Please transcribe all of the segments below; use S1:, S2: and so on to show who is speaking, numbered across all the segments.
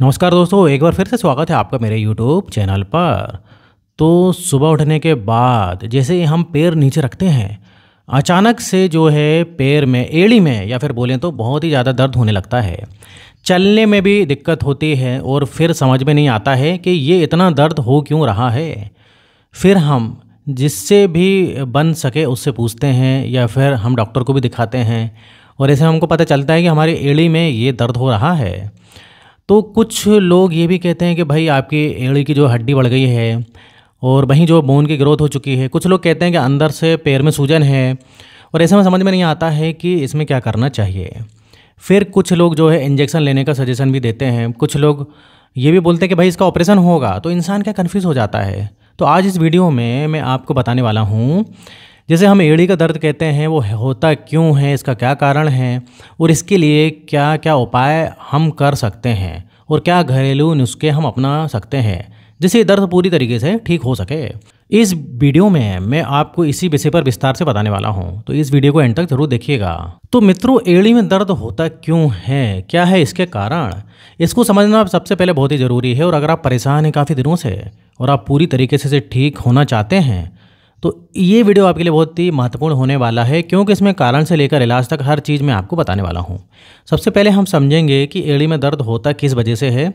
S1: नमस्कार दोस्तों एक बार फिर से स्वागत है आपका मेरे यूट्यूब चैनल पर तो सुबह उठने के बाद जैसे हम पैर नीचे रखते हैं अचानक से जो है पैर में एड़ी में या फिर बोलें तो बहुत ही ज़्यादा दर्द होने लगता है चलने में भी दिक्कत होती है और फिर समझ में नहीं आता है कि ये इतना दर्द हो क्यों रहा है फिर हम जिससे भी बन सके उससे पूछते हैं या फिर हम डॉक्टर को भी दिखाते हैं और ऐसे हमको पता चलता है कि हमारी एड़ी में ये दर्द हो रहा है तो कुछ लोग ये भी कहते हैं कि भाई आपकी एड़ी की जो हड्डी बढ़ गई है और वहीं जो बोन की ग्रोथ हो चुकी है कुछ लोग कहते हैं कि अंदर से पैर में सूजन है और ऐसे में समझ में नहीं आता है कि इसमें क्या करना चाहिए फिर कुछ लोग जो है इंजेक्शन लेने का सजेशन भी देते हैं कुछ लोग ये भी बोलते हैं कि भाई इसका ऑपरेशन होगा तो इंसान क्या कन्फ्यूज़ हो जाता है तो आज इस वीडियो में मैं आपको बताने वाला हूँ जैसे हम एड़ी का दर्द कहते हैं वो होता क्यों है इसका क्या कारण है और इसके लिए क्या क्या उपाय हम कर सकते हैं और क्या घरेलू नुस्खे हम अपना सकते हैं जिससे दर्द पूरी तरीके से ठीक हो सके इस वीडियो में मैं आपको इसी विषय पर विस्तार से बताने वाला हूं तो इस वीडियो को एंड तक जरूर देखिएगा तो मित्रों एड़ी में दर्द होता क्यों है क्या है इसके कारण इसको समझना सबसे पहले बहुत ही ज़रूरी है और अगर आप परेशान हैं काफ़ी दिनों से और आप पूरी तरीके से ठीक होना चाहते हैं तो ये वीडियो आपके लिए बहुत ही महत्वपूर्ण होने वाला है क्योंकि इसमें कारण से लेकर इलाज तक हर चीज़ मैं आपको बताने वाला हूँ सबसे पहले हम समझेंगे कि एड़ी में दर्द होता किस वजह से है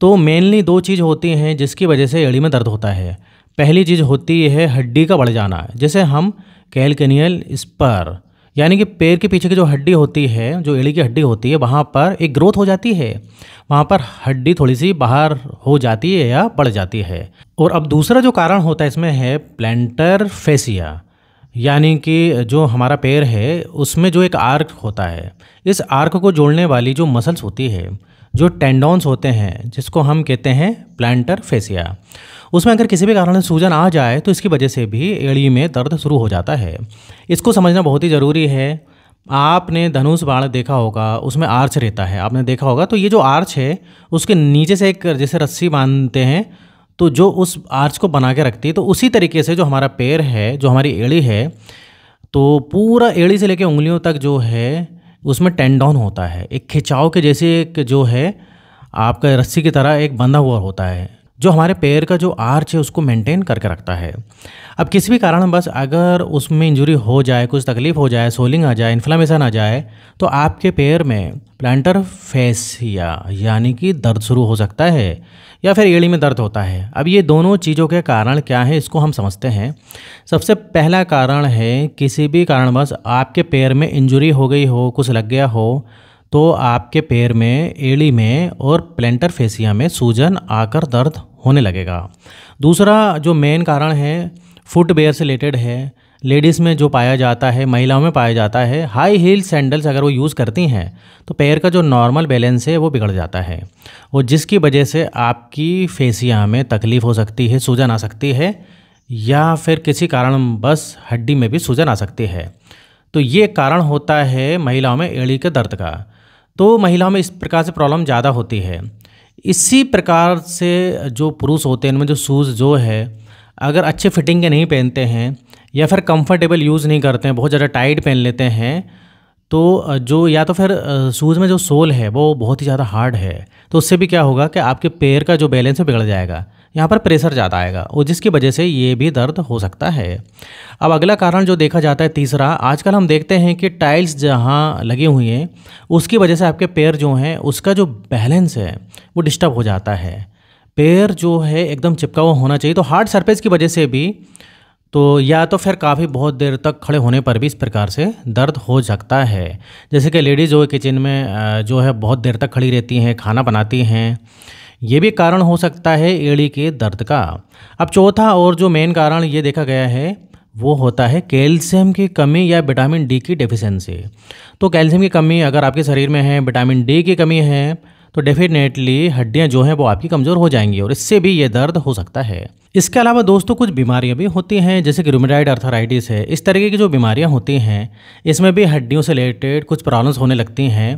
S1: तो मेनली दो चीज़ होती हैं जिसकी वजह से एड़ी में दर्द होता है पहली चीज़ होती है हड्डी का बढ़ जाना जिसे हम कैलकनियल स्पर यानी कि पैर के पीछे की जो हड्डी होती है जो एड़ी की हड्डी होती है वहाँ पर एक ग्रोथ हो जाती है वहाँ पर हड्डी थोड़ी सी बाहर हो जाती है या बढ़ जाती है और अब दूसरा जो कारण होता है इसमें है प्लेंटर फेसिया यानी कि जो हमारा पैर है उसमें जो एक आर्क होता है इस आर्क को जोड़ने वाली जो मसल्स होती है जो टेंडोन्स होते हैं जिसको हम कहते हैं प्लान्टर फेसिया उसमें अगर किसी भी कारण से सूजन आ जाए तो इसकी वजह से भी एड़ी में दर्द शुरू हो जाता है इसको समझना बहुत ही ज़रूरी है आपने धनुष बाण देखा होगा उसमें आर्च रहता है आपने देखा होगा तो ये जो आर्च है उसके नीचे से एक जैसे रस्सी बांधते हैं तो जो उस आर्च को बना के रखती है तो उसी तरीके से जो हमारा पैर है जो हमारी एड़ी है तो पूरा एड़ी से लेकर उंगलियों तक जो है उसमें टेंडाउन होता है एक खिंचाव के जैसे एक जो है आपका रस्सी की तरह एक बंधा हुआ होता है जो हमारे पैर का जो आर्च है उसको मेंटेन करके रखता है अब किसी भी कारण बस अगर उसमें इंजरी हो जाए कुछ तकलीफ़ हो जाए सोलिंग आ जाए इन्फ्लामेशन आ जाए तो आपके पैर में प्लांटर फेसिया यानी कि दर्द शुरू हो सकता है या फिर एड़ी में दर्द होता है अब ये दोनों चीज़ों के कारण क्या है इसको हम समझते हैं सबसे पहला कारण है किसी भी कारणवश आपके पैर में इंजुरी हो गई हो कुछ लग गया हो तो आपके पैर में एड़ी में और प्लेंटर फेसिया में सूजन आकर दर्द होने लगेगा दूसरा जो मेन कारण है फुटवेयर से रिलेटेड है लेडीज़ में जो पाया जाता है महिलाओं में पाया जाता है हाई हील सैंडल्स अगर वो यूज़ करती हैं तो पैर का जो नॉर्मल बैलेंस है वो बिगड़ जाता है और जिसकी वजह से आपकी फेसिया में तकलीफ़ हो सकती है सूजन आ सकती है या फिर किसी कारण बस हड्डी में भी सूजन आ सकती है तो ये कारण होता है महिलाओं में एड़ी के दर्द का तो महिलाओं में इस प्रकार से प्रॉब्लम ज़्यादा होती है इसी प्रकार से जो पुरुष होते हैं उनमें जो शूज़ जो है अगर अच्छे फिटिंग के नहीं पहनते हैं या फिर कंफर्टेबल यूज़ नहीं करते हैं बहुत ज़्यादा टाइट पहन लेते हैं तो जो या तो फिर शूज़ में जो सोल है वो बहुत ही ज़्यादा हार्ड है तो उससे भी क्या होगा कि आपके पैर का जो बैलेंस है बिगड़ जाएगा यहाँ पर प्रेशर ज़्यादा आएगा और जिसकी वजह से ये भी दर्द हो सकता है अब अगला कारण जो देखा जाता है तीसरा आजकल हम देखते हैं कि टाइल्स जहाँ लगी हुई हैं उसकी वजह से आपके पैर जो हैं उसका जो बैलेंस है वो डिस्टर्ब हो जाता है पैर जो है एकदम चिपका हुआ होना चाहिए तो हार्ड सरफेस की वजह से भी तो या तो फिर काफ़ी बहुत देर तक खड़े होने पर भी इस प्रकार से दर्द हो सकता है जैसे कि लेडीज़ जो किचन में जो है बहुत देर तक खड़ी रहती हैं खाना बनाती हैं ये भी कारण हो सकता है एड़ी के दर्द का अब चौथा और जो मेन कारण ये देखा गया है वो होता है कैल्शियम की कमी या विटामिन डी की डेफिशिएंसी तो कैल्शियम की कमी अगर आपके शरीर में है विटामिन डी की कमी है तो डेफिनेटली हड्डियाँ जो हैं वो आपकी कमज़ोर हो जाएंगी और इससे भी ये दर्द हो सकता है इसके अलावा दोस्तों कुछ बीमारियां भी होती हैं जैसे कि रोमेडाइड अर्थराइटिस है इस तरीके की जो बीमारियां होती हैं इसमें भी हड्डियों से रिलेटेड कुछ प्रॉब्लम्स होने लगती हैं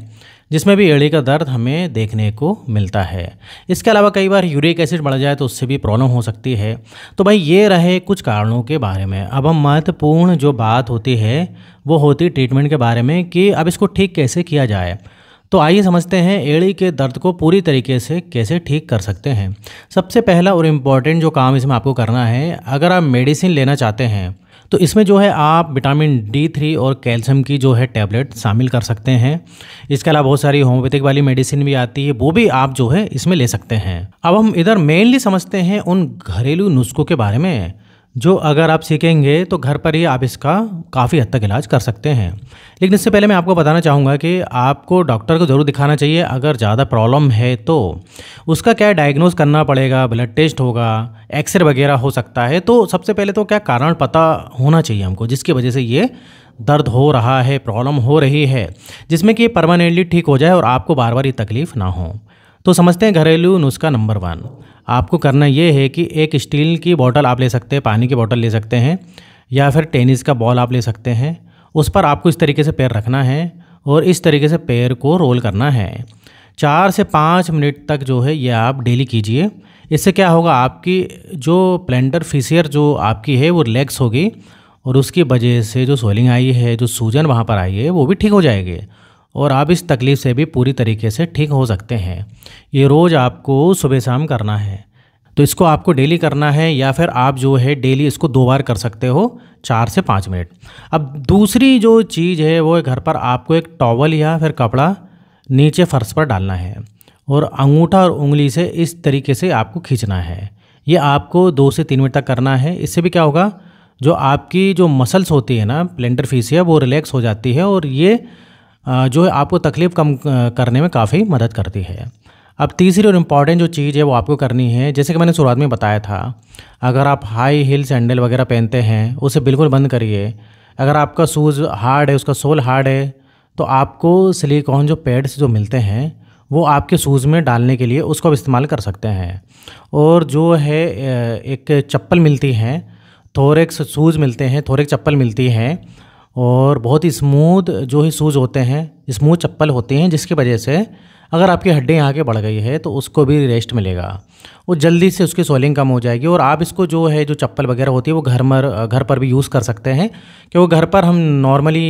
S1: जिसमें भी एड़ी का दर्द हमें देखने को मिलता है इसके अलावा कई बार यूरिक एसिड बढ़ जाए तो उससे भी प्रॉब्लम हो सकती है तो भाई ये रहे कुछ कारणों के बारे में अब हम महत्वपूर्ण जो बात होती है वो होती ट्रीटमेंट के बारे में कि अब इसको ठीक कैसे किया जाए तो आइए समझते हैं एड़ी के दर्द को पूरी तरीके से कैसे ठीक कर सकते हैं सबसे पहला और इम्पॉर्टेंट जो काम इसमें आपको करना है अगर आप मेडिसिन लेना चाहते हैं तो इसमें जो है आप विटामिन डी थ्री और कैल्शियम की जो है टैबलेट शामिल कर सकते हैं इसके अलावा बहुत सारी होम्योपैथिक वाली मेडिसिन भी आती है वो भी आप जो है इसमें ले सकते हैं अब हम इधर मेनली समझते हैं उन घरेलू नुस्खों के बारे में जो अगर आप सीखेंगे तो घर पर ही आप इसका काफ़ी हद तक इलाज कर सकते हैं लेकिन इससे पहले मैं आपको बताना चाहूँगा कि आपको डॉक्टर को ज़रूर दिखाना चाहिए अगर ज़्यादा प्रॉब्लम है तो उसका क्या डायग्नोज करना पड़ेगा ब्लड टेस्ट होगा एक्सरे वगैरह हो सकता है तो सबसे पहले तो क्या कारण पता होना चाहिए हमको जिसकी वजह से ये दर्द हो रहा है प्रॉब्लम हो रही है जिसमें कि ये परमानेंटली ठीक हो जाए और आपको बार बार ये तकलीफ़ ना हो तो समझते हैं घरेलू नुस्खा नंबर वन आपको करना ये है कि एक स्टील की बॉटल आप ले सकते हैं पानी की बॉटल ले सकते हैं या फिर टेनिस का बॉल आप ले सकते हैं उस पर आपको इस तरीके से पैर रखना है और इस तरीके से पैर को रोल करना है चार से पाँच मिनट तक जो है ये आप डेली कीजिए इससे क्या होगा आपकी जो प्लेंडर फीसियर जो आपकी है वो रिलैक्स होगी और उसकी वजह से जो सोलिंग आई है जो सूजन वहाँ पर आई है वो भी ठीक हो जाएगी और आप इस तकलीफ़ से भी पूरी तरीके से ठीक हो सकते हैं ये रोज़ आपको सुबह शाम करना है तो इसको आपको डेली करना है या फिर आप जो है डेली इसको दो बार कर सकते हो चार से पाँच मिनट अब दूसरी जो चीज़ है वो घर पर आपको एक टॉवल या फिर कपड़ा नीचे फर्श पर डालना है और अंगूठा और उंगली से इस तरीके से आपको खींचना है ये आपको दो से तीन मिनट तक करना है इससे भी क्या होगा जो आपकी जो मसल्स होती है ना प्लेंटर फीसिया वो रिलैक्स हो जाती है और ये जो है आपको तकलीफ़ कम करने में काफ़ी मदद करती है अब तीसरी और इम्पॉर्टेंट जो चीज़ है वो आपको करनी है जैसे कि मैंने शुरुआत में बताया था अगर आप हाई हील सैंडल वगैरह पहनते हैं उसे बिल्कुल बंद करिए अगर आपका शूज़ हार्ड है उसका सोल हार्ड है तो आपको सिलिकॉन जो पैड्स जो मिलते हैं वो आपके शूज़ में डालने के लिए उसको इस्तेमाल कर सकते हैं और जो है एक चप्पल मिलती हैं थोरेक्स शूज़ मिलते हैं थोरेक चप्पल मिलती हैं और बहुत ही स्मूथ जो ही शूज़ होते हैं स्मूथ चप्पल होते हैं जिसकी वजह से अगर आपकी हड्डी यहाँ के बढ़ गई है तो उसको भी रेस्ट मिलेगा और जल्दी से उसकी सोलिंग कम हो जाएगी और आप इसको जो है जो चप्पल वगैरह होती है वो घर मर घर पर भी यूज़ कर सकते हैं क्योंकि घर पर हम नॉर्मली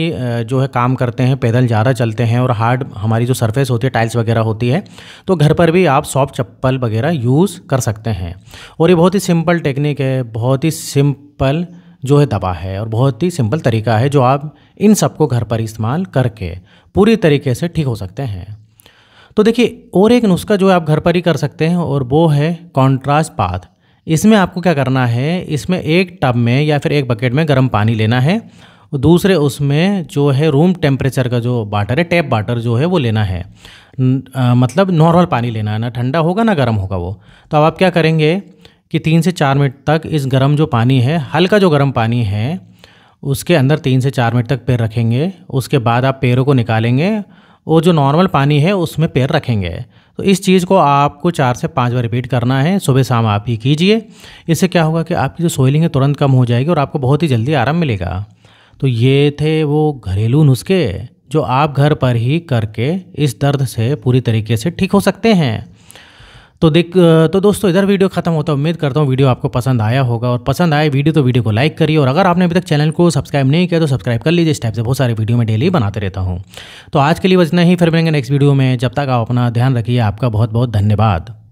S1: जो है काम करते हैं पैदल ज़्यादा चलते हैं और हार्ड हमारी जो सरफेस होती है टाइल्स वगैरह होती है तो घर पर भी आप सॉफ्ट चप्पल वगैरह यूज़ कर सकते हैं और ये बहुत ही सिंपल टेक्निक है बहुत ही सिंपल जो है दवा है और बहुत ही सिंपल तरीका है जो आप इन सब को घर पर इस्तेमाल करके पूरी तरीके से ठीक हो सकते हैं तो देखिए और एक नुस्खा जो है आप घर पर ही कर सकते हैं और वो है कॉन्ट्रास्ट पाथ इसमें आपको क्या करना है इसमें एक टब में या फिर एक बकेट में गर्म पानी लेना है दूसरे उसमें जो है रूम टेम्परेचर का जो वाटर है टैप वाटर जो है वो लेना है न, आ, मतलब नॉर्मल पानी लेना है ना ठंडा होगा ना गर्म होगा वो तो अब आप क्या करेंगे कि तीन से चार मिनट तक इस गर्म जो पानी है हल्का जो गर्म पानी है उसके अंदर तीन से चार मिनट तक पैर रखेंगे उसके बाद आप पैरों को निकालेंगे और जो नॉर्मल पानी है उसमें पैर रखेंगे तो इस चीज़ को आपको चार से पाँच बार रिपीट करना है सुबह शाम आप ही कीजिए इससे क्या होगा कि आपकी जो सोइलिंग है तुरंत कम हो जाएगी और आपको बहुत ही जल्दी आराम मिलेगा तो ये थे वो घरेलू नुस्खे जो आप घर पर ही करके इस दर्द से पूरी तरीके से ठीक हो सकते हैं तो देख तो दोस्तों इधर वीडियो खत्म होता है उम्मीद करता हूँ वीडियो आपको पसंद आया होगा और पसंद आए वीडियो तो वीडियो को लाइक करिए और अगर आपने अभी तक चैनल को सब्सक्राइब नहीं किया तो सब्सक्राइब कर लीजिए इस टाइप से बहुत सारे वीडियो मैं डेली बनाते रहता हूँ तो आज के लिए बस नहीं फिर मिलेंगे नेक्स्ट वीडियो में जब तक आप अपना ध्यान रखिए आपका बहुत बहुत धन्यवाद